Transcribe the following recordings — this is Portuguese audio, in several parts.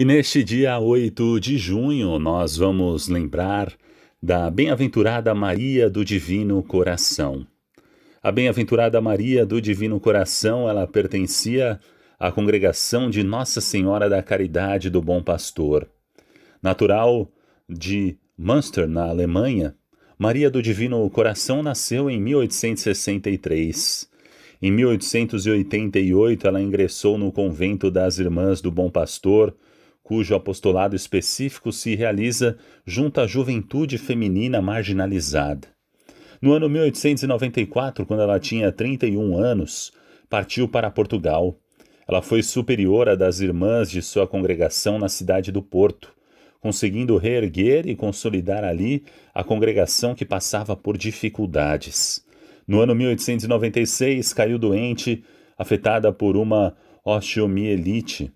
E neste dia 8 de junho, nós vamos lembrar da bem-aventurada Maria do Divino Coração. A bem-aventurada Maria do Divino Coração, ela pertencia à congregação de Nossa Senhora da Caridade do Bom Pastor. Natural de Münster, na Alemanha, Maria do Divino Coração nasceu em 1863. Em 1888, ela ingressou no convento das Irmãs do Bom Pastor, cujo apostolado específico se realiza junto à juventude feminina marginalizada. No ano 1894, quando ela tinha 31 anos, partiu para Portugal. Ela foi superiora das irmãs de sua congregação na cidade do Porto, conseguindo reerguer e consolidar ali a congregação que passava por dificuldades. No ano 1896, caiu doente, afetada por uma osteomielite,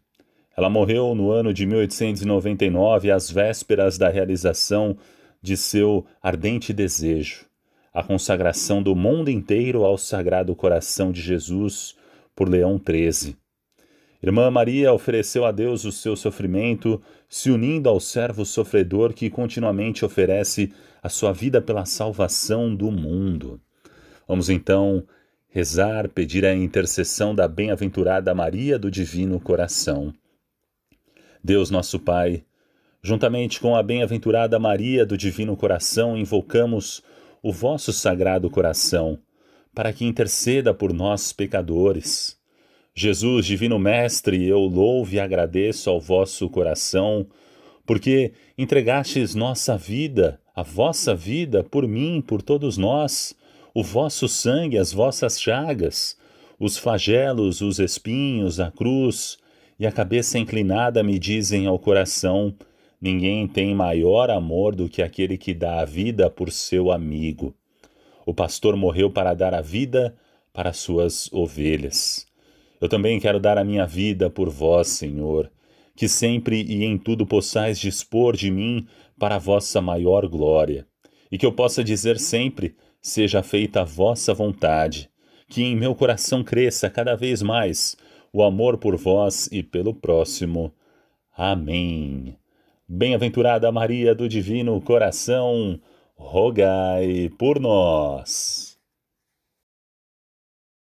ela morreu no ano de 1899, às vésperas da realização de seu ardente desejo, a consagração do mundo inteiro ao Sagrado Coração de Jesus por Leão XIII. Irmã Maria ofereceu a Deus o seu sofrimento, se unindo ao servo sofredor que continuamente oferece a sua vida pela salvação do mundo. Vamos então rezar, pedir a intercessão da bem-aventurada Maria do Divino Coração. Deus nosso Pai, juntamente com a bem-aventurada Maria do Divino Coração, invocamos o vosso sagrado coração, para que interceda por nós, pecadores. Jesus, Divino Mestre, eu louvo e agradeço ao vosso coração, porque entregastes nossa vida, a vossa vida, por mim, por todos nós, o vosso sangue, as vossas chagas, os flagelos, os espinhos, a cruz, e a cabeça inclinada me dizem ao coração: Ninguém tem maior amor do que aquele que dá a vida por seu amigo. O pastor morreu para dar a vida para suas ovelhas. Eu também quero dar a minha vida por vós, Senhor, que sempre e em tudo possais dispor de mim para a vossa maior glória, e que eu possa dizer sempre: seja feita a vossa vontade, que em meu coração cresça cada vez mais o amor por vós e pelo próximo. Amém. Bem-aventurada Maria do Divino Coração, rogai por nós.